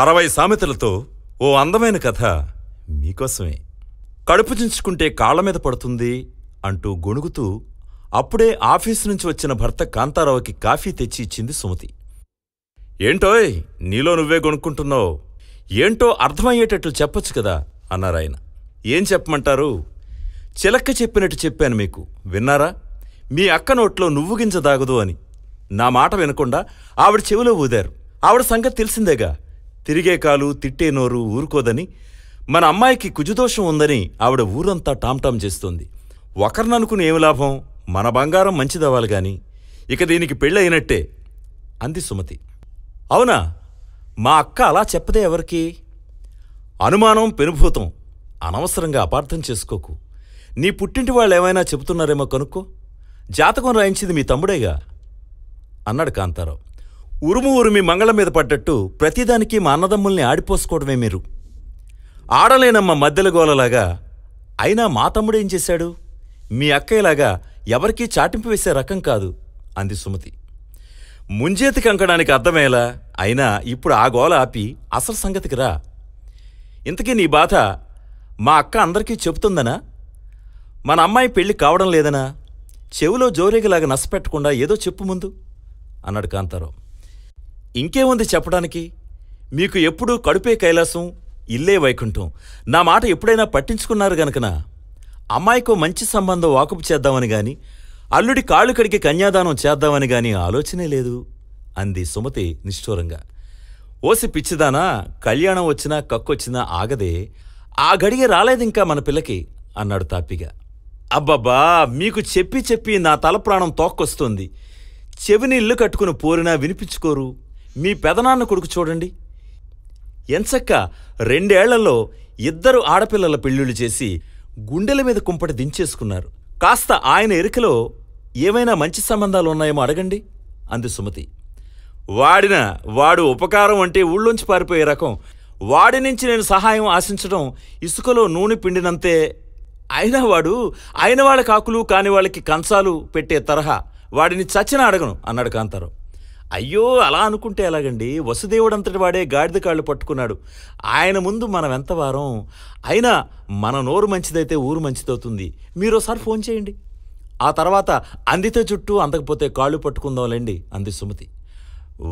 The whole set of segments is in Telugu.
అరవై సామెతలతో ఓ అందమైన కథ మీకోసమే కడుపు చించుకుంటే కాళ్ల మీద పడుతుంది అంటూ గొణుగుతూ అప్పుడే ఆఫీసు నుంచి వచ్చిన భర్త కాంతారావుకి కాఫీ తెచ్చి ఇచ్చింది సుమతి ఏంటోయ్ నీలో నువ్వే గొనుక్కుంటున్నావు ఏంటో అర్థమయ్యేటట్లు చెప్పొచ్చు కదా అన్నారాయన ఏం చెప్పమంటారు చిలక్క చెప్పినట్టు చెప్పాను మీకు విన్నారా మీ అక్క నోట్లో నువ్వు గింజ దాగదు అని నా మాట వినకుండా ఆవిడ చెవిలో ఊదారు ఆవిడ సంగతి తెలిసిందేగా తిరిగే కాలు తిట్టే నోరు ఊరుకోదని మన అమ్మాయికి కుజుదోషం ఉందని ఆవిడ ఊరంతా టామ్టామ్ చేస్తోంది ఒకరిననుకుని ఏమి లాభం మన బంగారం మంచిదవ్వాలి గాని ఇక దీనికి పెళ్ళయినట్టే అంది సుమతి అవునా మా అక్క అలా చెప్పదే ఎవరికి అనుమానం పెనుభూతం అనవసరంగా అపార్థం చేసుకోకు నీ పుట్టింటి వాళ్ళు ఏమైనా చెబుతున్నారేమో కనుక్కో జాతకం రాయించింది మీ తమ్ముడేగా అన్నాడు కాంతారావు ఉరుము ఉరుమి మంగళం మీద పడ్డట్టు ప్రతిదానికి మా అన్నదమ్ముల్ని ఆడిపోసుకోవడమే మీరు ఆడలేనమ్మ మధ్యల గోలలాగా అయినా మా తమ్ముడేం చేశాడు మీ అక్కయ్యలాగా ఎవరికీ చాటింపు వేసే రకం కాదు అంది సుమతి ముంజేతికి అంకడానికి అర్థమయ్యేలా అయినా ఇప్పుడు ఆ గోల ఆపి అసలు సంగతికి రా ఇంతకీ నీ బాధ మా అక్క అందరికీ చెబుతుందనా మన అమ్మాయి పెళ్లి కావడం లేదనా చెవిలో జోరేగిలాగా నష్టపెట్టకుండా ఏదో చెప్పు ముందు అన్నాడు కాంతారావు ఇంకేముంది చెప్పడానికి మీకు ఎప్పుడూ కడుపే కైలాసం ఇల్లే వైకుంఠం నా మాట ఎప్పుడైనా పట్టించుకున్నారు గనకనా అమ్మాయికు మంచి సంబంధం వాకపు చేద్దామని గాని అల్లుడి కాళ్ళు కడిగి కన్యాదానం చేద్దామని గాని ఆలోచనే లేదు అంది సుమతి నిష్ఠూరంగా ఓసి పిచ్చిదానా కళ్యాణం వచ్చినా కక్కొచ్చినా ఆగదే ఆ గడిగే రాలేదింకా మన పిల్లకి అన్నాడు తాపిగా అబ్బబ్బా మీకు చెప్పి చెప్పి నా తల ప్రాణం తోక్కొస్తుంది చెవిని ఇల్లు కట్టుకుని పోరినా వినిపించుకోరు మీ పెదనాన్న కొడుకు చూడండి ఎంచక్క రెండేళ్లలో ఇద్దరు ఆడపిల్లల పెళ్ళిళ్ళు చేసి గుండెల మీద కుంపటి దించేసుకున్నారు కాస్త ఆయన ఎరుకలో ఏమైనా మంచి సంబంధాలు ఉన్నాయేమో అడగండి అంది సుమతి వాడిన వాడు ఉపకారం అంటే ఊళ్ళోంచి పారిపోయే రకం వాడి నుంచి నేను సహాయం ఆశించడం ఇసుకలో నూనె పిండినంతే అయినా వాడు అయిన వాళ్ళ కాకులు కాని వాళ్ళకి కంచాలు పెట్టే తరహా వాడిని చచ్చిన అడగను అన్నాడు కాంతారావు అయ్యో అలా అనుకుంటే ఎలాగండి వసుదేవుడంతటి వాడే గాడిద కాళ్ళు పట్టుకున్నాడు ఆయన ముందు మనం ఎంత వారం అయినా మన నోరు మంచిదైతే ఊరు మంచిదవుతుంది మీరు ఒకసారి ఫోన్ చేయండి ఆ తర్వాత అందితే చుట్టూ అందకపోతే కాళ్ళు పట్టుకుందాంలేండి అంది సుమతి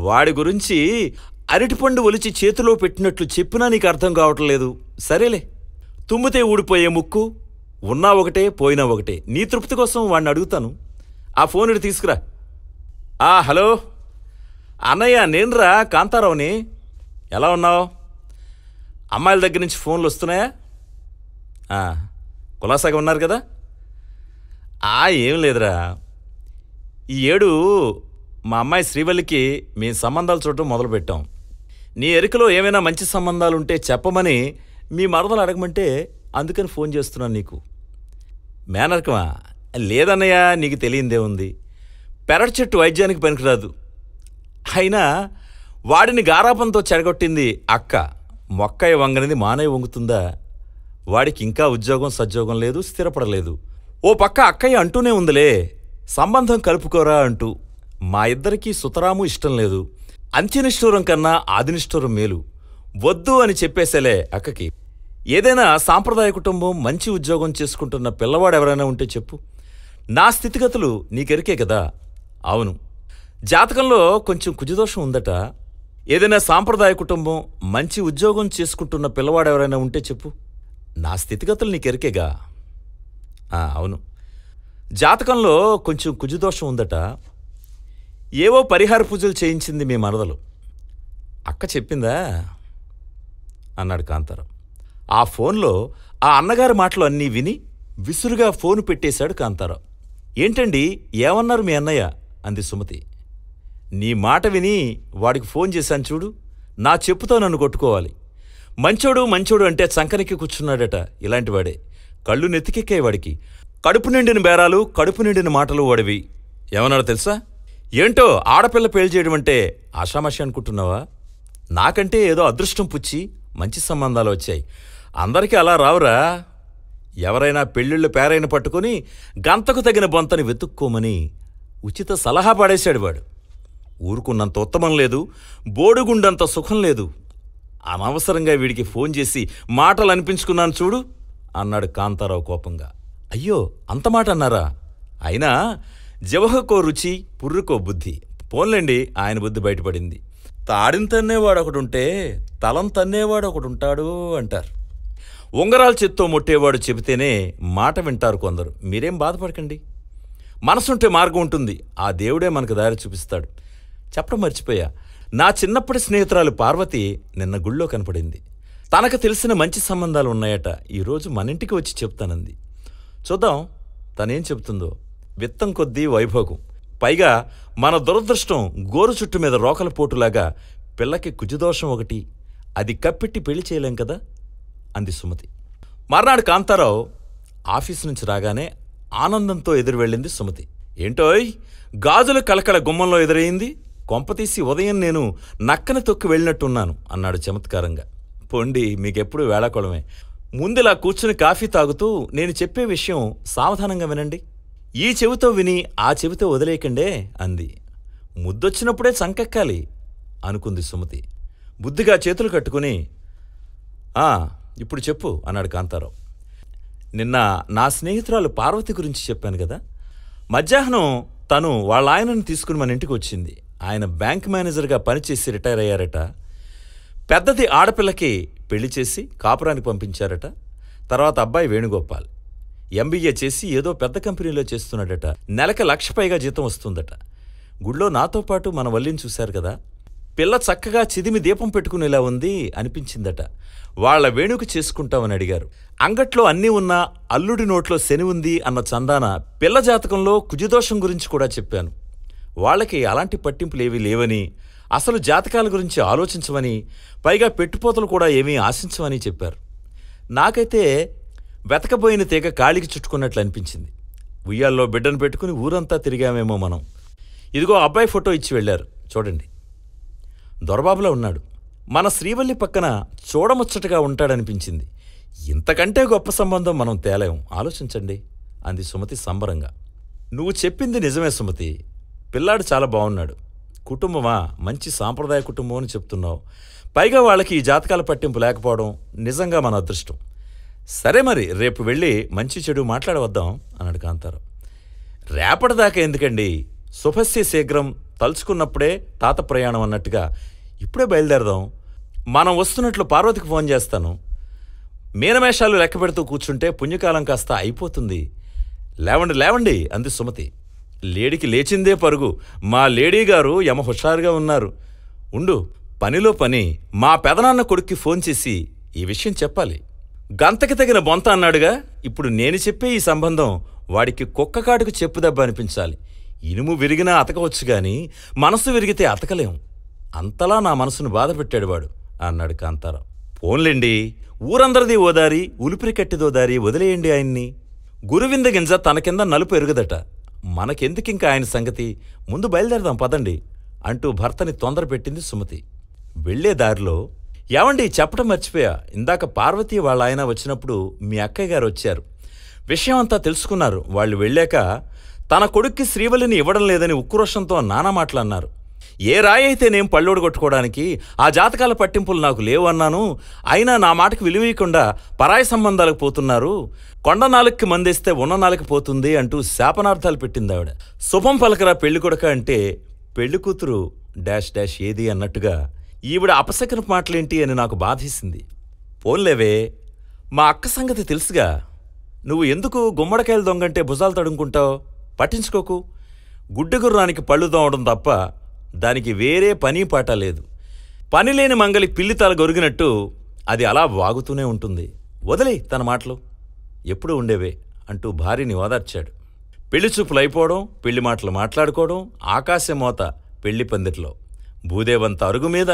వాడి గురించి అరటిపండు ఒలిచి చేతిలో పెట్టినట్లు చెప్పినా నీకు అర్థం కావట్లేదు సరేలే తుమ్మితే ఊడిపోయే ముక్కు ఉన్నా ఒకటే పోయినా ఒకటే నీ తృప్తి కోసం వాడిని అడుగుతాను ఆ ఫోన్ తీసుకురా ఆ హలో అన్నయ్య నేనురా కాంతారావుని ఎలా ఉన్నావు అమ్మాయిల దగ్గర నుంచి ఫోన్లు వస్తున్నాయా కులాసాగా ఉన్నారు కదా ఆ ఏం లేదురా ఈ ఏడు మా అమ్మాయి శ్రీవల్లికి మీ సంబంధాలు చూడటం మొదలుపెట్టాం నీ ఎరుకలో ఏమైనా మంచి సంబంధాలు ఉంటే చెప్పమని మీ మరదలు అడగమంటే అందుకని ఫోన్ చేస్తున్నాను నీకు మేనర్కమా లేదన్నయ్యా నీకు తెలియందే ఉంది పెరటి చెట్టు వైద్యానికి పనికిరాదు అయినా వాడిని గారాపంతో చెడగొట్టింది అక్క మొక్కయ్య వంగనిది మానయ్య వంగుతుందా వాడికి ఇంకా ఉద్యోగం సద్యోగం లేదు స్థిరపడలేదు ఓ పక్క అక్కయ్య అంటూనే ఉందిలే సంబంధం కలుపుకోరా అంటూ మా ఇద్దరికీ సుతరాము ఇష్టం లేదు అంత్యనిష్ఠూరం కన్నా ఆదినిష్ఠూరం మేలు వద్దు అని చెప్పేసేలే అక్కకి ఏదైనా సాంప్రదాయ కుటుంబం మంచి ఉద్యోగం చేసుకుంటున్న పిల్లవాడెవరైనా ఉంటే చెప్పు నా స్థితిగతులు నీకెరికే కదా అవును జాతకంలో కొంచెం కుజదోషం ఉందట ఏదైనా సాంప్రదాయ కుటుంబం మంచి ఉద్యోగం చేసుకుంటున్న పిల్లవాడు ఎవరైనా ఉంటే చెప్పు నా స్థితిగతులు నీకు ఎరికేగా అవును జాతకంలో కొంచెం కుజదోషం ఉందట ఏవో పరిహార పూజలు చేయించింది మీ మనదలు అక్క చెప్పిందా అన్నాడు కాంతారావు ఆ ఫోన్లో ఆ అన్నగారి మాటలు అన్నీ విని విసురుగా ఫోను పెట్టేశాడు కాంతారావు ఏంటండి ఏమన్నారు మీ అన్నయ్య అంది సుమతి నీ మాట విని వాడికి ఫోన్ చేశాను చూడు నా చెప్పుతో నన్ను కొట్టుకోవాలి మంచోడు మంచోడు అంటే చంకనికి కూర్చున్నాడట ఇలాంటివాడే కళ్ళు నెత్తికెక్కాయి వాడికి కడుపు నిండిన బేరాలు కడుపు నిండిన మాటలు వాడివి ఏమన్నాడు తెలుసా ఏంటో ఆడపిల్ల పేలు చేయడం అంటే ఆషామాషి అనుకుంటున్నావా నాకంటే ఏదో అదృష్టం పుచ్చి మంచి సంబంధాలు వచ్చాయి అందరికీ అలా రావురా ఎవరైనా పెళ్ళిళ్ళు పేరైన పట్టుకుని గంతకు తగిన బొంతని వెతుక్కోమని ఉచిత సలహా పడేశాడు వాడు ఊరుకున్నంత ఉత్తమం లేదు బోడుగుండంత సుఖం లేదు అనవసరంగా వీడికి ఫోన్ చేసి మాటలు అనిపించుకున్నాను చూడు అన్నాడు కాంతారావు కోపంగా అయ్యో అంత మాట అన్నారా అయినా జవహకో రుచి పుర్రుకో బుద్ధి పోన్లేండి ఆయన బుద్ధి బయటపడింది తాడిన తన్నేవాడు ఒకడుంటే తలం తన్నేవాడు ఒకడుంటాడు అంటారు ఉంగరాలు చెత్తో ముట్టేవాడు చెబితేనే మాట వింటారు కొందరు మీరేం బాధపడకండి మనసుంటే మార్గం ఉంటుంది ఆ దేవుడే మనకు దారి చూపిస్తాడు చెప్పడం మర్చిపోయా నా చిన్నప్పటి స్నేహితురాలు పార్వతి నిన్న గుళ్ళో కనపడింది తనకు తెలిసిన మంచి సంబంధాలు ఉన్నాయట ఈరోజు మన ఇంటికి వచ్చి చెప్తానంది చూద్దాం తనేం చెప్తుందో విత్తం కొద్దీ వైభోగం పైగా మన దురదృష్టం గోరు చుట్టు మీద రోకల పోటులాగా పిల్లకి కుజదోషం ఒకటి అది కప్పెట్టి పెళ్లి చేయలేం కదా అంది సుమతి మర్నాడు కాంతారావు ఆఫీస్ నుంచి రాగానే ఆనందంతో ఎదురు వెళ్ళింది సుమతి ఏంటోయ్ గాజుల కలకల గుమ్మంలో ఎదురయ్యింది కొంపతీసి ఉదయం నేను నక్కన తొక్కి వెళ్ళినట్టున్నాను అన్నాడు చమత్కారంగా పొండి మీకెప్పుడు వేళాకొళమే ముందులా కూర్చుని కాఫీ తాగుతూ నేను చెప్పే విషయం సావధానంగా వినండి ఈ చెవితో విని ఆ చెవితో వదిలేయకండే అంది ముద్దొచ్చినప్పుడే చంకెక్కాలి అనుకుంది సుమతి బుద్ధిగా చేతులు కట్టుకుని ఆ ఇప్పుడు చెప్పు అన్నాడు కాంతారావు నిన్న నా స్నేహితురాలు పార్వతి గురించి చెప్పాను కదా మధ్యాహ్నం తను వాళ్ళ ఆయనను తీసుకుని మన ఇంటికి వచ్చింది ఆయన బ్యాంక్ మేనేజర్గా పనిచేసి రిటైర్ అయ్యారట పెద్దది ఆడపిల్లకి పెళ్లి చేసి కాపురానికి పంపించారట తర్వాత అబ్బాయి వేణుగోపాల్ ఎంబీఏ చేసి ఏదో పెద్ద కంపెనీలో చేస్తున్నాడట నెలకు లక్ష పైగా జీతం వస్తుందట గుళ్ళో నాతో పాటు మన వల్లిని చూశారు కదా పిల్ల చక్కగా చిదిమి దీపం పెట్టుకునేలా ఉంది అనిపించిందట వాళ్ల వేణుకు చేసుకుంటామని అడిగారు అంగట్లో అన్నీ ఉన్నా అల్లుడి నోట్లో శని ఉంది అన్న చందాన పిల్ల జాతకంలో కుజదోషం గురించి కూడా చెప్పాను వాళ్ళకి అలాంటి పట్టింపులేవీ లేవని అసలు జాతకాల గురించి ఆలోచించమని పైగా పెట్టుపోతలు కూడా ఏమీ ఆశించమని చెప్పారు నాకైతే వెతకబోయిన తీగ కాళికి చుట్టుకున్నట్లు అనిపించింది ఉయ్యాల్లో బిడ్డను పెట్టుకుని ఊరంతా తిరిగామేమో మనం ఇదిగో అబ్బాయి ఫోటో ఇచ్చి వెళ్ళారు చూడండి దొరబాబులో ఉన్నాడు మన శ్రీవల్లి పక్కన చూడముచ్చటగా ఉంటాడనిపించింది ఇంతకంటే గొప్ప సంబంధం మనం తేలేం ఆలోచించండి అంది సుమతి సంబరంగా నువ్వు చెప్పింది నిజమే సుమతి పిల్లాడు చాలా బాగున్నాడు కుటుంబమా మంచి సాంప్రదాయ కుటుంబం అని చెప్తున్నావు పైగా వాళ్ళకి ఈ జాతకాల పట్టింపు లేకపోవడం నిజంగా మన అదృష్టం సరే మరి రేపు వెళ్ళి మంచి చెడు మాట్లాడవద్దాం అన్నాడు కాంతారు రేపటిదాకా ఎందుకండి శుభస్య శీఘ్రం తలుచుకున్నప్పుడే తాత ప్రయాణం అన్నట్టుగా ఇప్పుడే బయలుదేరదాం మనం వస్తున్నట్లు పార్వతికి ఫోన్ చేస్తాను మీనమేషాలు లెక్క పెడుతూ కూర్చుంటే పుణ్యకాలం కాస్త అయిపోతుంది లేవండి లేవండి అంది సుమతి లేడికి లేచిందే పరుగు మా లేడీగారు యమ హుషారుగా ఉన్నారు ఉండు పనిలో పని మా పెదనాన్న కొడుక్కి ఫోన్ చేసి ఈ విషయం చెప్పాలి గంతకి తగిన బొంత అన్నాడుగా ఇప్పుడు నేను చెప్పే ఈ సంబంధం వాడికి కుక్కకాటుకు చెప్పుదెబ్బ అనిపించాలి ఇనుము విరిగినా అతకవచ్చు గాని మనసు విరిగితే అతకలేం అంతలా నా మనసును బాధ పెట్టాడు వాడు అన్నాడు కాంతారావు పోన్లేండి ఊరందరిది ఓదారి ఉలుపిరికట్టిదోదారి వదిలేయండి ఆయన్ని గురువింద గింజ తన కింద నలుపు ఎరుగదట మనకెందుకింక ఆయన సంగతి ముందు బయలుదేరదాం పదండి అంటూ భర్తని తొందర పెట్టింది సుమతి వెళ్లే దారిలో ఏమండి చెప్పడం మర్చిపోయా ఇందాక పార్వతి వాళ్ళ ఆయన వచ్చినప్పుడు మీ అక్కయ్య గారు వచ్చారు విషయం అంతా తెలుసుకున్నారు వాళ్ళు వెళ్ళాక తన కొడుక్కి శ్రీవల్లిని ఇవ్వడం లేదని ఉక్రోషంతో నానా అన్నారు ఏ రాయి అయితే నేను పళ్ళోడు కొట్టుకోవడానికి ఆ జాతకాల పట్టింపులు నాకు లేవు అన్నాను అయినా నా మాటకు విలువీయకుండా పరాయి సంబంధాలకు పోతున్నారు కొండ నాలుగుకి మందేస్తే ఉన్న నాలుగు పోతుంది అంటూ శాపనార్థాలు పెట్టింది ఆవిడ శుభం పలకరా పెళ్లి కొడక అంటే పెళ్లి కూతురు డాష్ డాష్ ఏది అన్నట్టుగా ఈవిడ అపశకన మాటలేంటి అని నాకు బాధేసింది పోన్లేవే మా అక్క సంగతి తెలుసుగా నువ్వు ఎందుకు గుమ్మడికాయలు దొంగంటే భుజాలు తడుముకుంటావు పట్టించుకోకు గుర్రానికి పళ్ళు దోవడం తప్ప దానికి వేరే పని పాట లేదు పనిలేని మంగలి పిల్లి తల గొరిగినట్టు అది అలా వాగుతూనే ఉంటుంది వదిలే తన మాటలు ఎప్పుడూ ఉండేవే అంటూ భార్యని ఓదార్చాడు పెళ్లి చూపులైపోవడం అయిపోవడం పెళ్లి మాటలు మాట్లాడుకోవడం ఆకాశమోత పెళ్లి పందిట్లో భూదేవంత అరుగు మీద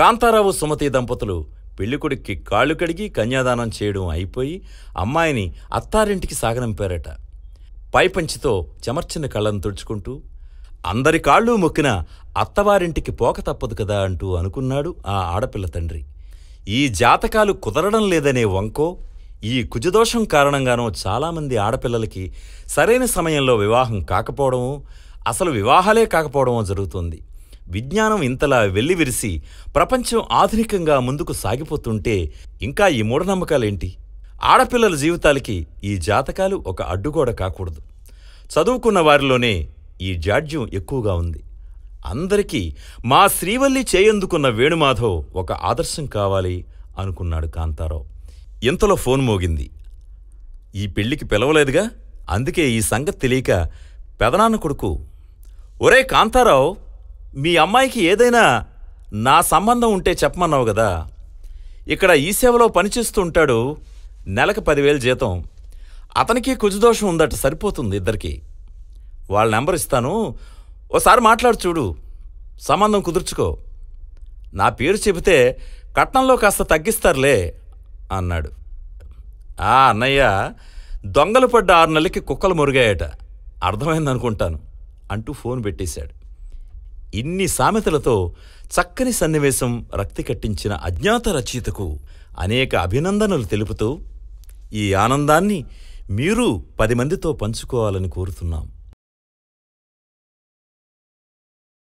కాంతారావు సుమతి దంపతులు పెళ్ళికొడుక్కి కాళ్ళు కడిగి కన్యాదానం చేయడం అయిపోయి అమ్మాయిని అత్తారింటికి సాగనంపారట పైపంచితో చెమర్చిన కళ్ళను తుడుచుకుంటూ అందరి కాళ్ళు మొక్కిన అత్తవారింటికి పోక తప్పదు కదా అంటూ అనుకున్నాడు ఆ ఆడపిల్ల తండ్రి ఈ జాతకాలు కుదరడం లేదనే వంకో ఈ కుజదోషం కారణంగానో చాలామంది ఆడపిల్లలకి సరైన సమయంలో వివాహం కాకపోవడమో అసలు వివాహాలే కాకపోవడమో జరుగుతుంది విజ్ఞానం ఇంతలా వెల్లివిరిసి ప్రపంచం ఆధునికంగా ముందుకు సాగిపోతుంటే ఇంకా ఈ మూఢనమ్మకాలేంటి ఆడపిల్లల జీవితాలకి ఈ జాతకాలు ఒక అడ్డుగోడ కాకూడదు చదువుకున్న వారిలోనే ఈ జాడ్యం ఎక్కువగా ఉంది అందరికీ మా శ్రీవల్లి చేయందుకున్న వేణుమాధవ్ ఒక ఆదర్శం కావాలి అనుకున్నాడు కాంతారావు ఇంతలో ఫోన్ మోగింది ఈ పెళ్లికి పిలవలేదుగా అందుకే ఈ సంగతి తెలియక పెదనాన్న కొడుకు ఒరే కాంతారావు మీ అమ్మాయికి ఏదైనా నా సంబంధం ఉంటే చెప్పమన్నావు కదా ఇక్కడ ఈ సేవలో పనిచేస్తూ ఉంటాడు నెలకు పదివేలు జీతం అతనికి కుజదోషం ఉందట సరిపోతుంది ఇద్దరికీ వాళ్ళ నెంబర్ ఇస్తాను ఓసారి మాట్లాడు చూడు సంబంధం కుదుర్చుకో నా పేరు చెబితే కట్నంలో కాస్త తగ్గిస్తారులే అన్నాడు ఆ అన్నయ్య దొంగలు పడ్డ ఆరు నెలలకి కుక్కలు మురిగాయట అర్థమైందనుకుంటాను అంటూ ఫోన్ పెట్టేశాడు ఇన్ని సామెతలతో చక్కని సన్నివేశం రక్తి కట్టించిన అజ్ఞాత రచయితకు అనేక అభినందనలు తెలుపుతూ ఈ ఆనందాన్ని మీరు పది మందితో పంచుకోవాలని కోరుతున్నాం